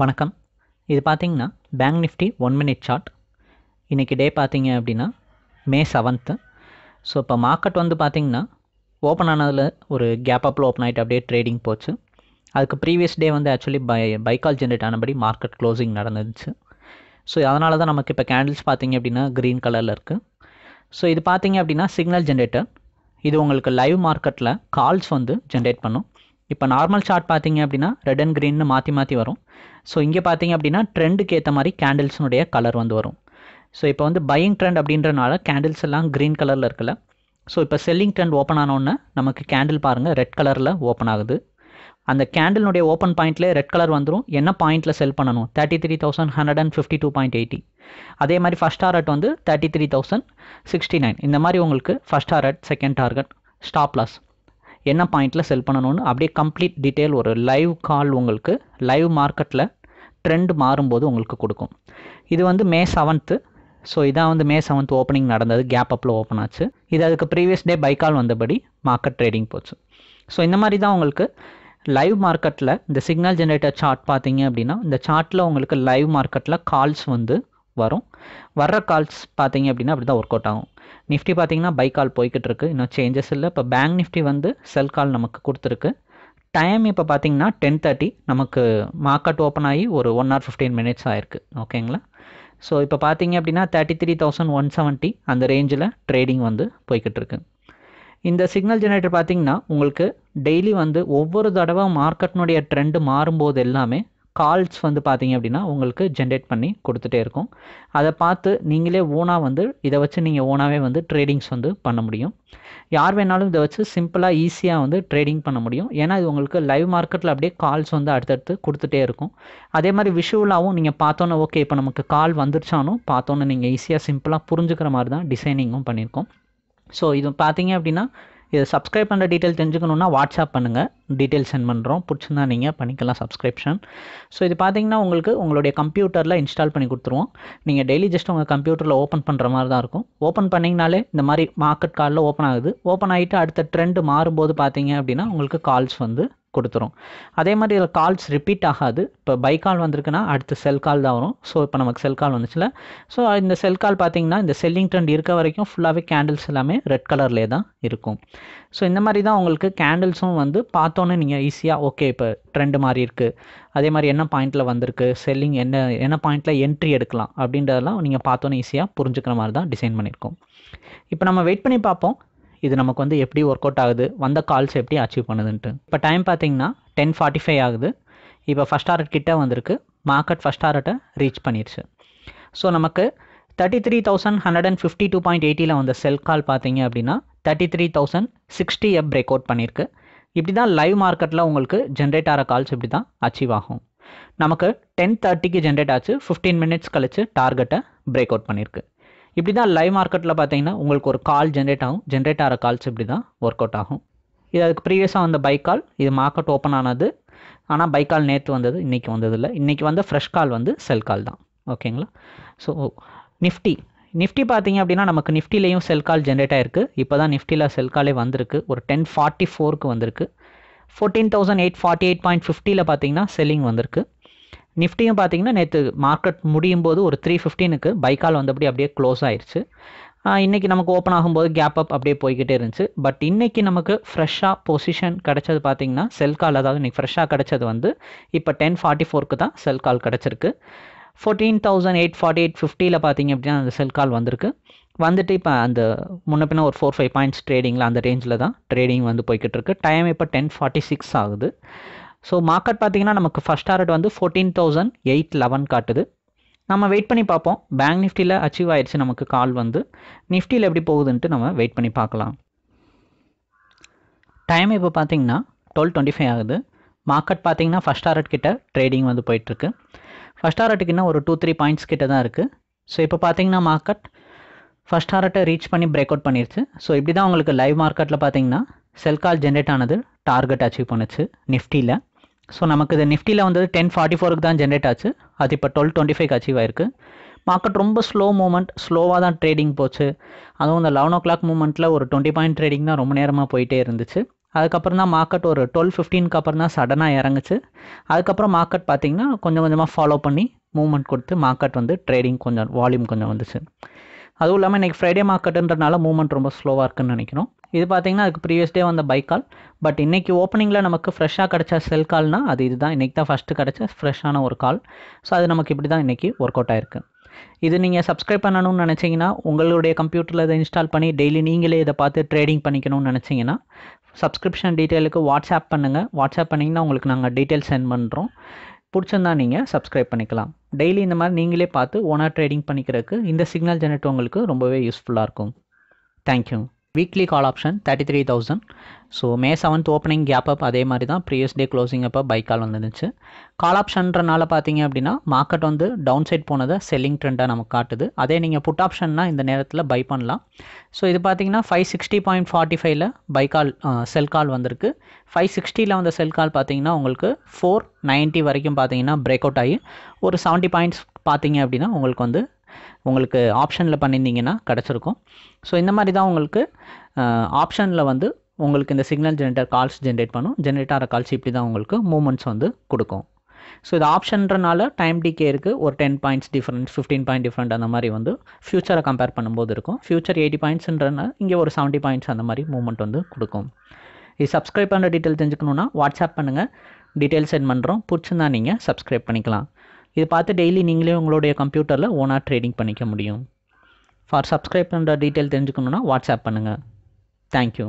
வணக்கம் இது பார்த்திங்கன்னா bank Nifty one minute chart இன்றைக்கி டே பார்த்திங்க அப்படின்னா மே செவன்த்து ஸோ இப்போ மார்க்கெட் வந்து பார்த்திங்கன்னா ஓப்பன் ஆனதில் ஒரு கேப் அப்பில் ஓப்பன் ஆகிட்டு அப்படியே ட்ரேடிங் போச்சு அதுக்கு ப்ரீவியஸ் டே வந்து ஆக்சுவலி பை பைக்கால் ஜென்ரேட் ஆனபடி மார்க்கெட் க்ளோசிங் நடந்துச்சு ஸோ அதனால தான் நமக்கு இப்போ கேண்டில்ஸ் பார்த்திங்க அப்படின்னா க்ரீன் கலரில் இருக்குது ஸோ இது பார்த்திங்க அப்படின்னா சிக்னல் ஜென்ரேட்டர் இது உங்களுக்கு லைவ் மார்க்கெட்டில் கால்ஸ் வந்து ஜென்ரேட் பண்ணும் இப்போ நார்மல் சார்ட் பார்த்தீங்க அப்படின்னா ரெட் அண்ட் க்ரீன்னு மாற்றி மாற்றி வரும் ஸோ இங்கே பார்த்தீங்க அப்படின்னா ட்ரெண்டுக்கு ஏற்ற மாதிரி கேண்டில்ஸினுடைய கலர் வந்து வரும் ஸோ இப்போ வந்து பையிங் ட்ரெண்ட் அப்படின்றனால கேண்டில்ஸ் எல்லாம் க்ரீன் கலரில் இருக்குல்ல ஸோ இப்போ செல்லிங் ட்ரெண்ட் ஓப்பன் ஆனோடனே நமக்கு கேண்டில் பாருங்கள் ரெட் கலரில் ஓப்பன் ஆகுது அந்த கேண்டிலுடைய ஓப்பன் பாயிண்ட்லேயே ரெட் கலர் வந்துடும் என்ன பாயிண்டில் செல் பண்ணணும் thirty three thousand hundred and fifty two point eighty அதே மாதிரி ஃபஸ்ட் டார்கெட் வந்து thirty three thousand sixty nine இந்த மாதிரி உங்களுக்கு first target second target stop loss என்ன பாயிண்ட்டில் செல் பண்ணணும்னு அப்படியே கம்ப்ளீட் டீட்டெயில் ஒரு லைவ் கால் உங்களுக்கு லைவ் மார்க்கெட்டில் ட்ரெண்ட் மாறும்போது உங்களுக்கு கொடுக்கும் இது வந்து மே செவன்த்து ஸோ இதான் வந்து மே செவன்த் ஓப்பனிங் நடந்தது கேப் அப்பில் ஓப்பன் ஆச்சு இது அதுக்கு ப்ரீவியஸ் டே பைக்கால் வந்தபடி மார்க்கெட் ட்ரேடிங் போச்சு ஸோ இந்த மாதிரி தான் உங்களுக்கு லைவ் மார்க்கெட்டில் இந்த சிக்னல் ஜென்ரேட்டர் சார்ட் பார்த்தீங்க அப்படின்னா இந்த சார்ட்டில் உங்களுக்கு லைவ் மார்க்கெட்டில் கால்ஸ் வந்து வரும் வர்ற கால்ஸ் பார்த்தீங்க அப்படின்னா அப்படி தான் ஒர்க் அவுட் ஆகும் நிஃப்டி பார்த்தீங்கன்னா பை கால் போய்கிட்டு இருக்கு இன்னும் சேஞ்சஸ் இல்லை இப்போ பேங்க் நிஃப்டி வந்து செல் கால் நமக்கு கொடுத்துருக்கு டைம் இப்போ பார்த்தீங்கன்னா டென் தேர்ட்டி நமக்கு மார்க்கெட் ஓப்பன் ஆகி ஒரு ஒன் ஆர் ஃபிஃப்டீன் மினிட்ஸ் ஆயிருக்கு ஓகேங்களா ஸோ இப்போ பார்த்தீங்க அப்படின்னா thirty three thousand one seventy அந்த ரேஞ்சில் ட்ரேடிங் வந்து போய்கிட்டு இருக்கு இந்த சிக்னல் ஜெனரேட்டர் பார்த்தீங்கன்னா உங்களுக்கு டெய்லி வந்து ஒவ்வொரு தடவை மார்க்கெட்னுடைய ட்ரெண்டு மாறும்போது எல்லாமே கால்ஸ் வந்து பார்த்தீங்க அப்படின்னா உங்களுக்கு ஜென்ரேட் பண்ணி கொடுத்துட்டே இருக்கும் அதை பார்த்து நீங்களே ஓனாக வந்து இதை வச்சு நீங்கள் ஓனாகவே வந்து ட்ரேடிங்ஸ் வந்து பண்ண முடியும் யார் வேணாலும் இதை வச்சு சிம்பிளாக ஈஸியாக வந்து ட்ரேடிங் பண்ண முடியும் ஏன்னா இது உங்களுக்கு லைவ் மார்க்கெட்டில் அப்படியே கால்ஸ் வந்து அடுத்தடுத்து கொடுத்துட்டே இருக்கும் அதே மாதிரி விஷுவலாகவும் நீங்கள் பார்த்தோன்னே ஓகே இப்போ நமக்கு கால் வந்துருச்சானும் பார்த்தோன்னே நீங்கள் ஈஸியாக சிம்பிளாக புரிஞ்சுக்கிற மாதிரி தான் டிசைனிங்கும் பண்ணியிருக்கோம் ஸோ இது பார்த்தீங்க அப்படின்னா இதை சப்ஸ்கிரைப் பண்ணுற டீட்டெயில் தெரிஞ்சுக்கணுன்னா வாட்ஸ்அப் பண்ணுங்கள் டீட்டெயில் சென்ட் பண்ணுறோம் பிடிச்சிருந்தா நீங்கள் பண்ணிக்கலாம் சப்ஸ்கிரிப்ஷன் ஸோ இது பார்த்தீங்கன்னா உங்களுக்கு உங்களுடைய கம்ப்யூட்டரில் இன்ஸ்டால் பண்ணி கொடுத்துருவோம் நீங்கள் டெய்லி ஜஸ்ட் உங்கள் கம்ப்யூட்டரில் ஓப்பன் பண்ணுற மாதிரி தான் இருக்கும் ஓப்பன் பண்ணிங்கனாலே இந்த மாதிரி மார்க்கெட் காலில் ஓப்பன் ஆகுது ஓப்பன் ஆகிட்டு அடுத்த ட்ரெண்ட் மாறும்போது பார்த்தீங்க அப்படின்னா உங்களுக்கு கால்ஸ் வந்து கொடுத்துரும் அதே மாதிரி இதில் கால்ஸ் ரிப்பீட் ஆகாது இப்போ பை கால் வந்திருக்குன்னா அடுத்து செல் கால் தான் வரும் ஸோ இப்போ நமக்கு செல் கால் வந்துச்சுல ஸோ இந்த செல் கால் பார்த்தீங்கன்னா இந்த செல்லிங் ட்ரெண்ட் இருக்க வரைக்கும் ஃபுல்லாகவே கேண்டில்ஸ் எல்லாமே ரெட் கலர்லேயே தான் இருக்கும் ஸோ இந்த மாதிரி தான் உங்களுக்கு கேண்டில்ஸும் வந்து பார்த்தோன்னே நீங்கள் ஈஸியாக ஓகே இப்போ ட்ரெண்டு மாதிரி இருக்குது அதே மாதிரி என்ன பாயிண்ட்டில் வந்திருக்கு செல்லிங் என்ன என்ன பாயிண்ட்டில் என்ட்ரி எடுக்கலாம் அப்படின்றதெல்லாம் நீங்கள் பார்த்தோன்னே ஈஸியாக புரிஞ்சுக்கிற மாதிரி தான் டிசைன் பண்ணியிருக்கோம் இப்போ நம்ம வெயிட் பண்ணி பார்ப்போம் இது நமக்கு வந்து எப்படி ஒர்க் அவுட் ஆகுது வந்த கால்ஸ் எப்படி அச்சீவ் பண்ணுதுன்ட்டு இப்போ டைம் பார்த்தீங்கன்னா டென் ஃபார்ட்டி ஃபைவ் ஆகுது இப்போ ஃபஸ்ட் டாரட் கிட்டே வந்திருக்கு மார்க்கெட் ஃபஸ்ட் டாரட்டை ரீச் பண்ணிடுச்சு ஸோ நமக்கு thirty three thousand hundred and fifty two point எயிட்டியில் வந்த செல் கால் பார்த்தீங்க அப்படின்னா தேர்ட்டி த்ரீ தௌசண்ட் சிக்ஸ்டி எப் பிரேக் அவுட் பண்ணியிருக்கு இப்படி தான் லைவ் மார்க்கெட்டில் உங்களுக்கு ஜென்ரேட் ஆகிற கால்ஸ் இப்படி தான் அச்சீவ் ஆகும் நமக்கு டென் தேர்ட்டிக்கு ஜென்ரேட் ஆச்சு ஃபிஃப்டீன் மினிட்ஸ் கழிச்சு டார்கெட்டை பிரேக் அவுட் பண்ணியிருக்கு இப்படி தான் லைவ் மார்க்கெட்டில் பார்த்தீங்கன்னா உங்களுக்கு ஒரு கால் ஜென்ரேட் ஆகும் ஜென்ரேட் ஆகிற கால்ஸ் இப்படி தான் ஒர்க் அவுட் ஆகும் இது அதுக்கு ப்ரீவியஸாக வந்த பைக் கால் இது மார்க்கெட் ஓப்பன் ஆனது ஆனால் பைக் கால் நேற்று வந்தது இன்றைக்கி வந்ததில்லை இன்றைக்கி வந்த ஃப்ரெஷ் கால் வந்து செல் கால் தான் ஓகேங்களா ஸோ நிஃப்டி நிஃப்டி பார்த்தீங்க அப்படின்னா நமக்கு நிஃப்டிலையும் செல் கால் ஜென்ரேட் ஆயிருக்கு இப்போ தான் நிஃப்டியில் செல் காலே வந்திருக்கு ஒரு டென் ஃபார்ட்டி ஃபோருக்கு வந்திருக்கு fourteen thousand eight forty eight point ஃபிஃப்டியில் பார்த்தீங்கன்னா செல்லிங் வந்திருக்கு நிஃப்டியும் பார்த்தீங்கன்னா நேற்று மார்க்கெட் முடியும் போது ஒரு த்ரீ ஃபிஃப்டீனுக்கு பைக்கால் வந்தபடி அப்படியே க்ளோஸ் ஆயிடுச்சு இன்றைக்கி நமக்கு ஓப்பன் ஆகும்போது கேப் அப் அப்படியே போய்கிட்டே இருந்துச்சு பட் இன்றைக்கி நமக்கு ஃப்ரெஷ்ஷாக பொசிஷன் கிடச்சது பார்த்திங்கன்னா செல் கால் அதாவது இன்றைக்கி ஃப்ரெஷ்ஷாக கிடச்சது வந்து இப்போ டென் ஃபார்ட்டி ஃபோருக்கு தான் செல் கால் கிடச்சிருக்கு fourteen thousand eight forty eight ஃபிஃப்டியில் பார்த்தீங்க அப்படின்னா அந்த செல் கால் வந்திருக்கு வந்துட்டு இப்போ அந்த முன்ன பின்ன ஒரு ஃபோர் ஃபைவ் பாயிண்ட்ஸ் ட்ரேடிங்கில் அந்த ரேஞ்சில் தான் ட்ரேடிங் வந்து போய்கிட்டு இருக்கு டைம் இப்போ டென் ஃபார்ட்டி சிக்ஸ் ஆகுது ஸோ மார்க்கெட் பார்த்தீங்கன்னா நமக்கு ஃபஸ்ட் டாரட் வந்து ஃபோர்டீன் தௌசண்ட் எயிட் லெவன் காட்டுது நம்ம வெயிட் பண்ணி பார்ப்போம் பேங்க் நிஃப்டியில் அச்சீவ் ஆயிடுச்சு நமக்கு கால் வந்து நிஃப்டியில் எப்படி போகுதுன்ட்டு நம்ம வெயிட் பண்ணி பார்க்கலாம் டைம் இப்போ பார்த்தீங்கன்னா டுவெல் டுவெண்ட்டி ஃபைவ் ஆகுது மார்க்கெட் பார்த்தீங்கன்னா ஃபஸ்ட் டாரட் கிட்ட ட்ரேடிங் வந்து போயிட்டுருக்கு ஃபஸ்ட் ஹார்ட்டுக்கு இன்னும் ஒரு டூ த்ரீ பாயிண்ட்ஸ் கிட்ட தான் இருக்குது ஸோ இப்போ பார்த்தீங்கன்னா மார்க்கெட் ஃபஸ்ட் ஹார்ட்டை ரீச் பண்ணி பிரேக் அவுட் பண்ணிருச்சு ஸோ இப்படி தான் உங்களுக்கு லைவ் மார்க்கெட்டில் பார்த்தீங்கன்னா செல் கால் ஜென்ரேட் ஆனது டார்கெட் அச்சீவ் பண்ணுச்சு நிஃப்டியில் ஸோ நமக்கு இது நிஃப்டியில் வந்து டென் ஃபார்ட்டி ஃபோருக்கு தான் ஜென்ரேட் ஆச்சு அது இப்போ டுவெல் டுவெண்ட்டி ஃபைவ் அச்சீவ் ஆயிருக்கு மார்க்கெட் ரொம்ப ஸ்லோ மூமெண்ட் ஸ்லோவாக தான் ட்ரேடிங் போச்சு அதுவும் இந்த லெவன் ஓ கிளாக் மூமெண்ட்டில் ஒரு டுவெண்ட்டி பாயிண்ட் ட்ரேடிங் தான் ரொம்ப நேரமாக போயிட்டே இருந்துச்சு அதுக்கப்புறம் தான் மார்க்கெட் ஒரு டுவெல் ஃபிஃப்டீனுக்கு அப்புறம் தான் சடனாக இறங்குச்சு அதுக்கப்புறம் மார்க்கெட் பார்த்திங்கன்னா கொஞ்சம் கொஞ்சமாக ஃபாலோ பண்ணி மூவ்மெண்ட் கொடுத்து மார்க்கெட் வந்து ட்ரேடிங் கொஞ்சம் வால்யூம் கொஞ்சம் வந்துச்சு அதுவும் இல்லாமல் இன்றைக்கி ஃப்ரைடே மார்க்கெட்டுன்றனால மூவ்மெண்ட் ரொம்ப ஸ்லோவாக இருக்குன்னு நினைக்கிறோம் இது பார்த்திங்கன்னா அதுக்கு ப்ரீவியஸ் டே வந்த பை கால் பட் இன்றைக்கி ஓப்பனிங்கில் நமக்கு ஃப்ரெஷ்ஷாக கிடச்ச செல் கால்னால் அது இதுதான் இன்றைக்கி தான் ஃபஸ்ட்டு கிடச்ச ஃப்ரெஷ்ஷான ஒரு கால் ஸோ அது நமக்கு இப்படி தான் இன்றைக்கி ஒர்க் அவுட் ஆயிருக்கு இது நீங்கள் சப்ஸ்கிரைப் பண்ணணும்னு நினச்சிங்கன்னா உங்களுடைய கம்ப்யூட்டரில் இதை இன்ஸ்டால் பண்ணி டெய்லி நீங்களே இதை பார்த்து ட்ரேடிங் பண்ணிக்கணும்னு நினச்சிங்கன்னா சப்ஸ்கிரிப்ஷன் டீட்டெயிலுக்கு வாட்ஸ்அப் பண்ணுங்கள் வாட்ஸ்அப் பண்ணிங்கன்னா உங்களுக்கு நாங்கள் டீட்டெயில் சென்ட் பண்ணுறோம் பிடிச்சிருந்தா நீங்கள் சப்ஸ்கிரைப் பண்ணிக்கலாம் டெய்லி இந்த மாதிரி நீங்களே பார்த்து ஓனாக ட்ரேடிங் பண்ணிக்கிறதுக்கு இந்த சிக்னல் ஜெனரேட் உங்களுக்கு ரொம்பவே யூஸ்ஃபுல்லாக இருக்கும் thank you weekly call option thirty three thousand so May seventh opening gap up அதே மாதிரி தான் ப்ரீவியஸ் டே க்ளோசிங் அப்போ பை கால் வந்துருந்துச்சு கால் ஆப்ஷன்றனால பார்த்தீங்க அப்படின்னா மார்க்கெட் வந்து டவுன் சைட் போனதை செல்லிங் ட்ரெண்டாக நமக்கு காட்டுது அதே நீங்கள் புட் ஆப்ஷன்னா இந்த நேரத்தில் பை பண்ணலாம் ஸோ இது பார்த்தீங்கன்னா ஃபைவ் சிக்ஸ்டி பாயிண்ட் ஃபார்ட்டி ஃபைவ்ல பை கால் செல் கால் வந்திருக்கு ஃபைவ் சிக்ஸ்டியில் வந்த செல் கால் பார்த்தீங்கன்னா உங்களுக்கு ஃபோர் நைன்ட்டி வரைக்கும் பார்த்தீங்கன்னா பிரேக் அவுட் ஆகி ஒரு செவன்ட்டி பாயிண்ட்ஸ் பார்த்தீங்க அப்படின்னா உங்களுக்கு வந்து உங்களுக்கு ஆப்ஷனில் பண்ணியிருந்தீங்கன்னா கிடச்சிருக்கும் ஸோ இந்த மாதிரி தான் உங்களுக்கு ஆப்ஷனில் வந்து உங்களுக்கு இந்த சிக்னல் ஜென்ரேட்டர் கால்ஸ் ஜென்ரேட் பண்ணும் ஜென்ரேட் ஆகிற கால்ஸ் இப்படி தான் உங்களுக்கு மூமெண்ட்ஸ் வந்து கொடுக்கும் ஸோ இது ஆப்ஷன்றனால டைம் டிகே இருக்குது ஒரு ten points different fifteen point different அந்த மாதிரி வந்து ஃப்யூச்சரை கம்பேர் பண்ணும்போது இருக்கும் ஃபியூச்சர் எயிட்டி பாயிண்ட்ஸ்ன்றனால இங்கே ஒரு செவன்ட்டி பாயிண்ட்ஸ் அந்த மாதிரி மூவ்மெண்ட் வந்து கொடுக்கும் இது சப்ஸ்கிரைப் பண்ணுற டீட்டெயில் தெரிஞ்சுக்கணுன்னா வாட்ஸ்அப் பண்ணுங்கள் டீட்டெயில் சென்ட் பண்ணுறோம் பிடிச்சிருந்தா நீங்கள் சப்ஸ்கிரைப் பண்ணிக்கலாம் இது பார்த்து டெய்லி நீங்களே உங்களுடைய கம்ப்யூட்டரில் ஓனாக ட்ரேடிங் பண்ணிக்க முடியும் ஃபார் சப்ஸ்கிரைப் பண்ணுற டீட்டெயில் தெரிஞ்சுக்கணுன்னா வாட்ஸ்அப் பண்ணுங்கள் தேங்க்யூ